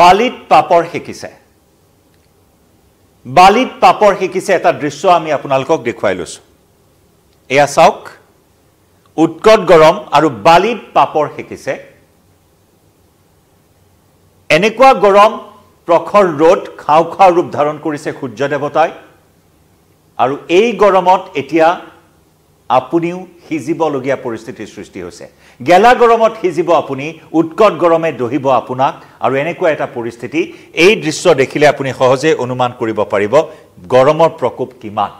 বালিত পাপৰ শিকিছে বালিত পাপৰ শিকিছে এটা দৃশ্য আমি আপোনালোকক দেখুৱাই লৈছোঁ এয়া চাওক উৎকট গৰম আৰু বালিত পাপৰ শিকিছে এনেকুৱা গৰম প্ৰখৰ ৰ'দ খাওঁ খাওঁ ৰূপ ধাৰণ কৰিছে সূৰ্য দেৱতাই আৰু এই গৰমত এতিয়া আপুনিও সিজিবলগীয়া পৰিস্থিতিৰ সৃষ্টি হৈছে গেলা গৰমত সিজিব আপুনি উৎকট গৰমে দহিব আপোনাক আৰু এনেকুৱা এটা পৰিস্থিতি এই দৃশ্য দেখিলে আপুনি সহজেই অনুমান কৰিব পাৰিব গৰমৰ প্ৰকোপ কিমান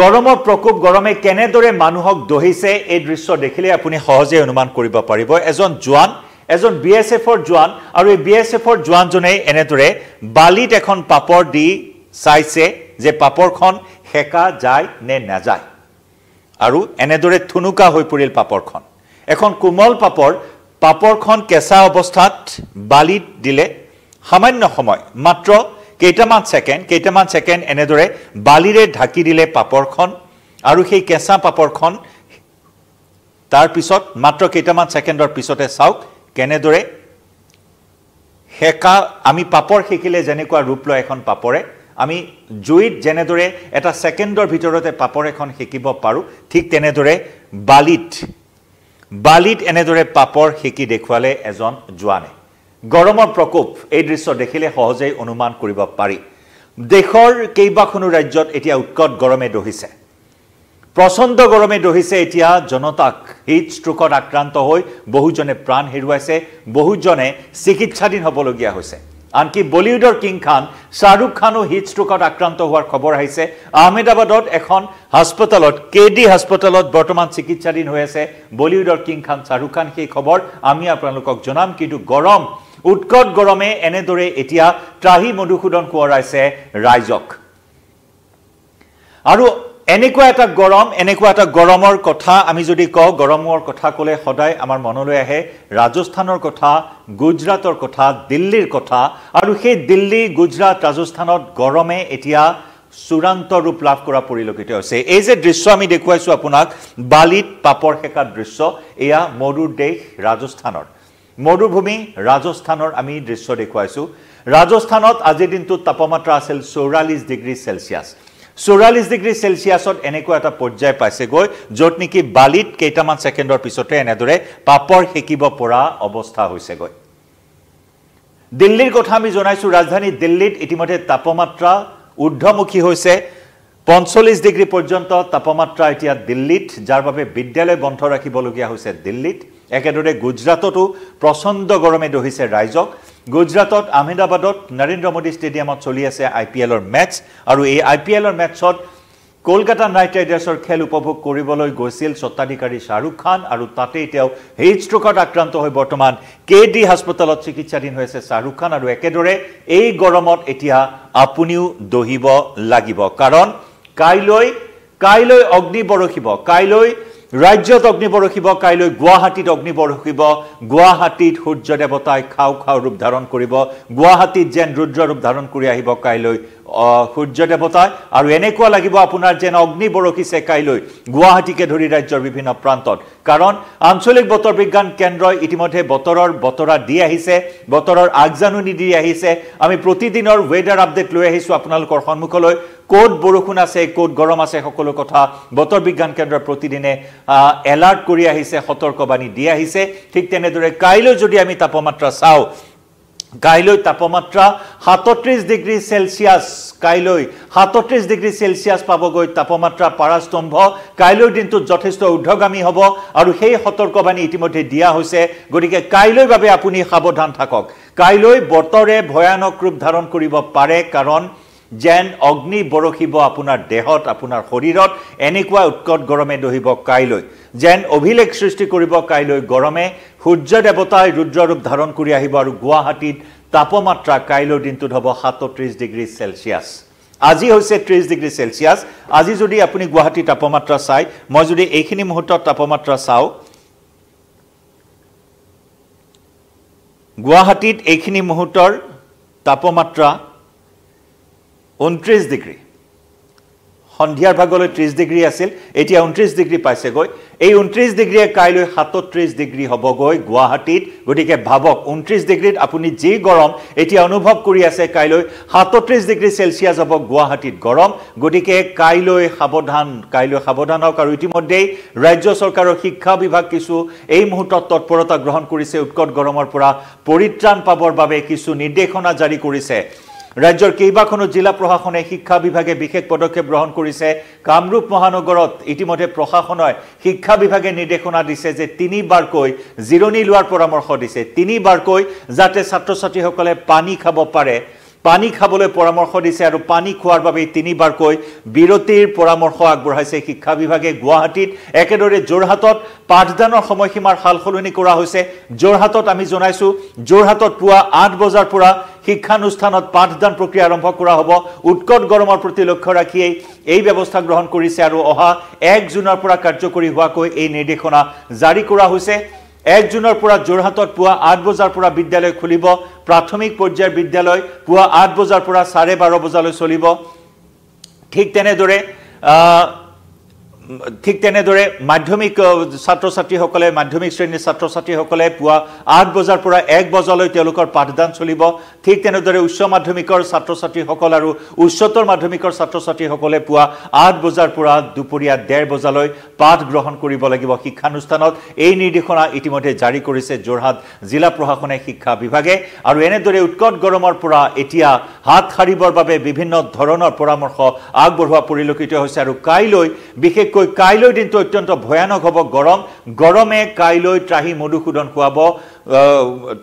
গৰমৰ প্ৰকোপ গৰমে কেনেদৰে মানুহক দহিছে এই দৃশ্য দেখিলে আপুনি সহজেই অনুমান কৰিব পাৰিব এজন জোৱান এজন বি এছ এফৰ জোৱান আৰু এই বি এছ এফৰ জোৱানজনে এনেদৰে বালিত এখন পাপৰ দি চাইছে যে পাপৰখন সেকা যায় নে নাযায় আৰু এনেদৰে থুনুকা হৈ পৰিল পাপৰখন এখন কোমল পাপৰ পাপৰখন কেঁচা অৱস্থাত বালিত দিলে সামান্য সময় মাত্ৰ কেইটামান ছেকেণ্ড কেইটামান ছেকেণ্ড এনেদৰে বালিৰে ঢাকি দিলে পাপৰখন আৰু সেই কেঁচা পাপৰখন তাৰ পিছত মাত্ৰ কেইটামান ছেকেণ্ডৰ পিছতে চাওক কেনেদৰে সেকা আমি পাপৰ সেকিলে যেনেকুৱা ৰূপ লয় এখন পাপৰে আমি জুইত যেনেদৰে এটা ছেকেণ্ডৰ ভিতৰতে পাপৰ এখন শিকিব পাৰোঁ ঠিক তেনেদৰে বালিত বালিত এনেদৰে পাপৰ সেকি দেখুৱালে এজন জোৱানে গৰমৰ প্ৰকোপ এই দৃশ্য দেখিলে সহজেই অনুমান কৰিব পাৰি দেশৰ কেইবাখনো ৰাজ্যত এতিয়া উৎকট গৰমে দহিছে প্ৰচণ্ড গৰমে দহিছে এতিয়া জনতাক হিট ষ্ট্ৰোকত আক্ৰান্ত হৈ বহুজনে প্ৰাণ হেৰুৱাইছে বহুজনে চিকিৎসাধীন হ'বলগীয়া হৈছে আনকি বলিউডৰ কিং খান শ্বাহৰুখ খানো হিট ষ্ট্ৰোকত আক্ৰান্ত হোৱাৰ খবৰ আহিছে আহমেদাবাদত এখন হাস্পতালত কে ডি হাস্পতালত বৰ্তমান চিকিৎসাধীন হৈ আছে বলিউডৰ কিং খান শ্বাহৰুখ খান সেই খবৰ আমি আপোনালোকক জনাম কিন্তু গৰম উৎকট গৰমে এনেদৰে এতিয়া ত্ৰাহি মধুসূদন কোঁৱৰাইছে ৰাইজক আৰু এনেকুৱা এটা গৰম এনেকুৱা এটা গৰমৰ কথা আমি যদি কওঁ গৰমৰ কথা ক'লে সদায় আমাৰ মনলৈ আহে ৰাজস্থানৰ কথা গুজৰাটৰ কথা দিল্লীৰ কথা আৰু সেই দিল্লী গুজৰাট ৰাজস্থানত গৰমে এতিয়া চূড়ান্ত ৰূপ লাভ কৰা পৰিলক্ষিত হৈছে এই যে দৃশ্য আমি দেখুৱাইছোঁ আপোনাক বালিত পাপৰ সেকা দৃশ্য এয়া মৰুৰ দেশ ৰাজস্থানৰ মৰুভূমি ৰাজস্থানৰ আমি দৃশ্য দেখুৱাইছোঁ ৰাজস্থানত আজিৰ দিনটোত তাপমাত্ৰা আছিল চৌৰাল্লিছ ডিগ্ৰী চেলচিয়াছ চৌৰাল্লিছ ডিগ্ৰী চেলচিয়াছত এনেকুৱা এটা পৰ্যায় পাইছেগৈ য'ত নেকি বালিত কেইটামান ছেকেণ্ডৰ পিছতে এনেদৰে পাপৰ সেকিব পৰা অৱস্থা হৈছেগৈ দিল্লীৰ কথা আমি জনাইছোঁ ৰাজধানী দিল্লীত ইতিমধ্যে তাপমাত্ৰা ঊৰ্ধমুখী হৈছে পঞ্চল্লিছ ডিগ্ৰী পৰ্যন্ত তাপমাত্ৰা এতিয়া দিল্লীত যাৰ বাবে বিদ্যালয় বন্ধ ৰাখিবলগীয়া হৈছে দিল্লীত একেদৰে গুজৰাটতো প্ৰচণ্ড গৰমে দহিছে ৰাইজক গুজৰাটত আহমেদাবাদত নৰেন্দ্ৰ মোদী ষ্টেডিয়ামত চলি আছে আই পি এলৰ মেটছ আৰু এই আই পি এলৰ মেটছত কলকাতা নাইট ৰাইডাৰ্ছৰ খেল উপভোগ কৰিবলৈ গৈছিল স্বত্বাধিকাৰী শ্বাহৰুখ খান আৰু তাতেই তেওঁ হেইটষ্ট্ৰকত আক্ৰান্ত হৈ বৰ্তমান কে ডি হাস্পতালত চিকিৎসাধীন হৈ আছে শ্বাহৰুখ খান আৰু একেদৰে এই গৰমত এতিয়া আপুনিও দহিব লাগিব কাৰণ কাইলৈ কাইলৈ অগ্নি বৰষিব কাইলৈ ৰাজ্যত অগ্নি অগ্নিবৰষিব কাইলৈ গুৱাহাটীত অগ্নি অগ্নিবৰষিব গুৱাহাটীত সূৰ্য দেৱতাই খাও খাও ৰূপ ধাৰণ কৰিব গুৱাহাটীত যেন ৰুদ্ৰ ৰূপ ধাৰণ কৰি আহিব কাইলৈ সূৰ্য দেৱতাই আৰু এনেকুৱা লাগিব আপোনাৰ যেন অগ্নি বৰষিছে কাইলৈ গুৱাহাটীকে ধৰি ৰাজ্যৰ বিভিন্ন প্ৰান্তত কাৰণ আঞ্চলিক বতৰ বিজ্ঞান কেন্দ্ৰই ইতিমধ্যে বতৰৰ বতৰা দি আহিছে বতৰৰ আগজাননী দি আহিছে আমি প্ৰতিদিনৰ ৱেডাৰ আপডেট লৈ আহিছোঁ আপোনালোকৰ সন্মুখলৈ ক'ত বৰষুণ আছে ক'ত গৰম আছে সকলো কথা বতৰ বিজ্ঞান কেন্দ্ৰই প্ৰতিদিনে এলাৰ্ট কৰি আহিছে সতৰ্কবাণী দি আহিছে ঠিক তেনেদৰে কাইলৈ যদি আমি তাপমাত্ৰা চাওঁ কাইলৈ তাপমাত্ৰা সাতত্ৰিছ ডিগ্ৰী চেলচিয়াছ কাইলৈ সাতত্ৰিছ ডিগ্ৰী চেলচিয়াছ পাবগৈ তাপমাত্ৰা পাৰাস্তম্ভ কাইলৈ দিনটোত যথেষ্ট ঊৰ্ধগামী হ'ব আৰু সেই সতৰ্কবাণী ইতিমধ্যে দিয়া হৈছে গতিকে কাইলৈ বাবে আপুনি সাৱধান থাকক কাইলৈ বতৰে ভয়ানক ৰূপ ধাৰণ কৰিব পাৰে কাৰণ যেন অগ্নি বৰশিব আপোনাৰ দেহত আপোনাৰ শৰীৰত এনেকুৱা উৎকট গৰমে দহিব কাইলৈ যেন অভিলেখ সৃষ্টি কৰিব কাইলৈ গৰমে সূৰ্য দেৱতাই ৰুদ্ৰৰূপ ধাৰণ কৰি আহিব আৰু গুৱাহাটীত তাপমাত্ৰা কাইলৈ দিনটোত হ'ব সাতত্ৰিছ ডিগ্ৰী চেলচিয়াছ আজি হৈছে ত্ৰিছ ডিগ্ৰী চেলচিয়াছ আজি যদি আপুনি গুৱাহাটী তাপমাত্ৰা চাই মই যদি এইখিনি মুহূৰ্তত তাপমাত্ৰা চাওঁ গুৱাহাটীত এইখিনি মুহূৰ্তৰ তাপমাত্ৰা ঊনত্ৰিছ ডিগ্ৰী সন্ধিয়াৰ ভাগলৈ ত্ৰিছ ডিগ্ৰী আছিল এতিয়া ঊনত্ৰিছ ডিগ্ৰী পাইছেগৈ এই ঊনত্ৰিছ ডিগ্ৰীয়ে কাইলৈ সাতত্ৰিছ ডিগ্ৰী হ'বগৈ গুৱাহাটীত গতিকে ভাবক ঊনত্ৰিছ ডিগ্ৰীত আপুনি যি গৰম এতিয়া অনুভৱ কৰি আছে কাইলৈ সাতত্ৰিছ ডিগ্ৰী চেলছিয়াছ হ'ব গুৱাহাটীত গৰম গতিকে কাইলৈ সাৱধান কাইলৈ সাৱধান হওক আৰু ইতিমধ্যেই ৰাজ্য চৰকাৰৰ শিক্ষা বিভাগ কিছু এই মুহূৰ্তত তৎপৰতা গ্ৰহণ কৰিছে উৎকট গৰমৰ পৰা পৰিত্ৰাণ পাবৰ বাবে কিছু নিৰ্দেশনা জাৰি কৰিছে ৰাজ্যৰ কেইবাখনো জিলা প্ৰশাসনে শিক্ষা বিভাগে বিশেষ পদক্ষেপ গ্ৰহণ কৰিছে কামৰূপ মহানগৰত ইতিমধ্যে প্ৰশাসনে শিক্ষা বিভাগে নিৰ্দেশনা দিছে যে তিনিবাৰকৈ জিৰণি লোৱাৰ পৰামৰ্শ দিছে তিনিবাৰকৈ যাতে ছাত্ৰ ছাত্ৰীসকলে পানী খাব পাৰে পানী খাবলৈ পৰামৰ্শ দিছে আৰু পানী খোৱাৰ বাবে তিনিবাৰকৈ বিৰতিৰ পৰামৰ্শ আগবঢ়াইছে শিক্ষা বিভাগে গুৱাহাটীত একেদৰে যোৰহাটত পাঠদানৰ সময়সীমাৰ সালসলনি কৰা হৈছে যোৰহাটত আমি জনাইছোঁ যোৰহাটত পুৱা আঠ বজাৰ পৰা শিক্ষানুষ্ঠানত পাঠদান প্ৰক্ৰিয়া আৰম্ভ কৰা হ'ব উৎকট গৰমৰ প্ৰতি লক্ষ্য ৰাখিয়েই এই ব্যৱস্থা গ্ৰহণ কৰিছে আৰু অহা এক জুনৰ পৰা কাৰ্যকৰী হোৱাকৈ এই নিৰ্দেশনা জাৰি কৰা হৈছে এক জুনৰ পৰা যোৰহাটত পুৱা আঠ বজাৰ পৰা বিদ্যালয় খুলিব প্ৰাথমিক পৰ্যায়ৰ বিদ্যালয় পুৱা আঠ বজাৰ পৰা চাৰে বাৰ বজালৈ চলিব ঠিক তেনেদৰে ঠিক তেনেদৰে মাধ্যমিক ছাত্ৰ ছাত্ৰীসকলে মাধ্যমিক শ্ৰেণীৰ ছাত্ৰ ছাত্ৰীসকলে পুৱা আঠ বজাৰ পৰা এক বজালৈ তেওঁলোকৰ পাঠদান চলিব ঠিক তেনেদৰে উচ্চ মাধ্যমিকৰ ছাত্ৰ ছাত্ৰীসকল আৰু উচ্চতৰ মাধ্যমিকৰ ছাত্ৰ ছাত্ৰীসকলে পুৱা আঠ বজাৰ পৰা দুপৰীয়া ডেৰ বজালৈ পাঠ গ্ৰহণ কৰিব লাগিব শিক্ষানুষ্ঠানত এই নিৰ্দেশনা ইতিমধ্যে জাৰি কৰিছে যোৰহাট জিলা প্ৰশাসনে শিক্ষা বিভাগে আৰু এনেদৰে উৎকট গৰমৰ পৰা এতিয়া হাত সাৰিবৰ বাবে বিভিন্ন ধৰণৰ পৰামৰ্শ আগবঢ়োৱা পৰিলক্ষিত হৈছে আৰু কাইলৈ বিশেষ বিশেষকৈ কাইলৈ দিনটো অত্যন্ত ভয়ানক হ'ব গৰম গৰমে কাইলৈ ত্ৰাহি মধুসূদন খুৱাব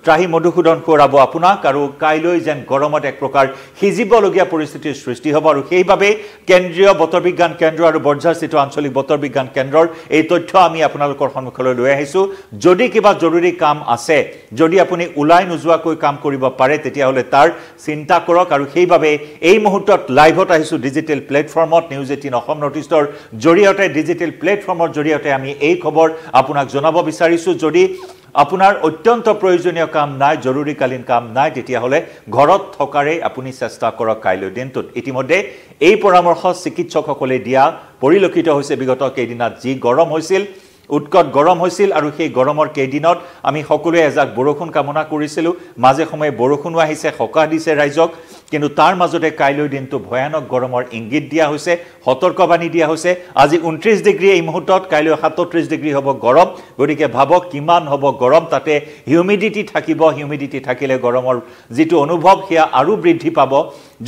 ত্ৰাহি মধুসূদন কোঁৱৰাব আপোনাক আৰু কাইলৈ যেন গৰমত এক প্ৰকাৰ সিজিবলগীয়া পৰিস্থিতিৰ সৃষ্টি হ'ব আৰু সেইবাবেই কেন্দ্ৰীয় বতৰ বিজ্ঞান কেন্দ্ৰ আৰু বৰ্জাস্থিত আঞ্চলিক বতৰ বিজ্ঞান কেন্দ্ৰৰ এই তথ্য আমি আপোনালোকৰ সন্মুখলৈ লৈ আহিছোঁ যদি কিবা জৰুৰী কাম আছে যদি আপুনি ওলাই নোযোৱাকৈ কাম কৰিব পাৰে তেতিয়াহ'লে তাৰ চিন্তা কৰক আৰু সেইবাবে এই মুহূৰ্তত লাইভত আহিছোঁ ডিজিটেল প্লেটফৰ্মত নিউজ এইটিন অসম নৰ্থ ইষ্টৰ জৰিয়তে ডিজিটেল প্লেটফৰ্মৰ জৰিয়তে আমি এই খবৰ আপোনাক জনাব বিচাৰিছোঁ যদি আপোনাৰ অত্যন্ত প্ৰয়োজনীয় কাম নাই জৰুৰীকালীন কাম নাই তেতিয়াহ'লে ঘৰত থকাৰেই আপুনি চেষ্টা কৰক কাইলৈ দিনটোত ইতিমধ্যে এই পৰামৰ্শ চিকিৎসকসকলে দিয়া পৰিলক্ষিত হৈছে বিগত কেইদিনত যি গৰম হৈছিল উৎকট গৰম হৈছিল আৰু সেই গৰমৰ কেইদিনত আমি সকলোৱে এজাক বৰষুণ কামনা কৰিছিলোঁ মাজে সময়ে বৰষুণো আহিছে সকাহ দিছে ৰাইজক কিন্তু তাৰ মাজতে কাইলৈ দিনটো ভয়ানক গৰমৰ ইংগিত দিয়া হৈছে সতৰ্কবাণী দিয়া হৈছে আজি ঊনত্ৰিছ ডিগ্ৰী এই মুহূৰ্তত কাইলৈ সাতত্ৰিছ ডিগ্ৰী হ'ব গৰম গতিকে ভাবক কিমান হ'ব গৰম তাতে হিউমিডিটি থাকিব হিউমিডিটি থাকিলে গৰমৰ যিটো অনুভৱ সেয়া আৰু বৃদ্ধি পাব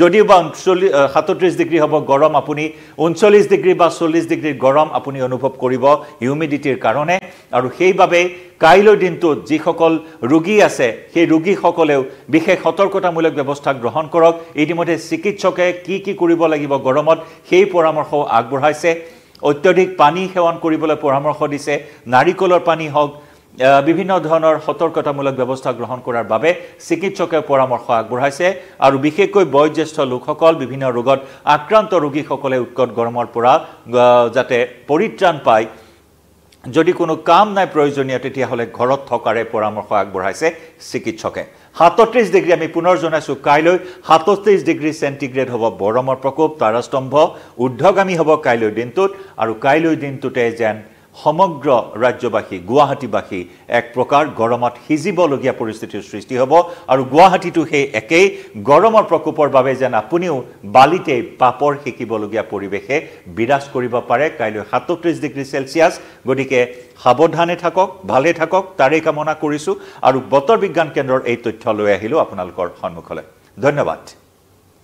যদিও বা ঊনচল্লিছ সাতত্ৰিছ ডিগ্ৰী হ'ব গৰম আপুনি ঊনচল্লিছ ডিগ্ৰী বা চল্লিছ ডিগ্ৰী গৰম আপুনি অনুভৱ কৰিব হিউমিডিটিৰ কাৰণে আৰু সেইবাবে কাইলৈ দিনটোত যিসকল ৰোগী আছে সেই ৰোগীসকলেও বিশেষ সতৰ্কতামূলক ব্যৱস্থা গ্ৰহণ কৰক ইতিমধ্যে চিকিৎসকে কি কি কৰিব লাগিব গৰমত সেই পৰামৰ্শ আগবঢ়াইছে অত্যধিক পানী সেৱন কৰিবলৈ পৰামৰ্শ দিছে নাৰিকলৰ পানী হওক বিভিন্ন ধৰণৰ সতৰ্কতামূলক ব্যৱস্থা গ্ৰহণ কৰাৰ বাবে চিকিৎসকে পৰামৰ্শ আগবঢ়াইছে আৰু বিশেষকৈ বয়োজ্যেষ্ঠ লোকসকল বিভিন্ন ৰোগত আক্ৰান্ত ৰোগীসকলে উৎকট গৰমৰ পৰা যাতে পৰিত্ৰাণ পায় যদি কোনো কাম নাই প্ৰয়োজনীয় তেতিয়াহ'লে ঘৰত থকাৰে পৰামৰ্শ আগবঢ়াইছে চিকিৎসকে সাতত্ৰিছ ডিগ্ৰী আমি পুনৰ জনাইছোঁ কাইলৈ সাতত্ৰিছ ডিগ্ৰী চেণ্টিগ্ৰেড হ'ব বৰমৰ প্ৰকোপ তাৰাস্তম্ভ ঊৰ্ধগামী হ'ব কাইলৈ দিনটোত আৰু কাইলৈ দিনটোতে যেন সমগ্ৰ ৰাজ্যবাসী গুৱাহাটীবাসী এক প্ৰকাৰ গৰমত সিজিবলগীয়া পৰিস্থিতিৰ সৃষ্টি হ'ব আৰু গুৱাহাটীটো সেই একেই গৰমৰ প্ৰকোপৰ বাবে যেন আপুনিও বালিতেই পাপৰ শিকিবলগীয়া পৰিৱেশে বিৰাজ কৰিব পাৰে কাইলৈ সাতত্ৰিছ ডিগ্ৰী চেলছিয়াছ গতিকে সাৱধানে থাকক ভালে থাকক তাৰে কামনা কৰিছোঁ আৰু বতৰ বিজ্ঞান কেন্দ্ৰৰ এই তথ্য লৈ আহিলোঁ আপোনালোকৰ সন্মুখলৈ ধন্যবাদ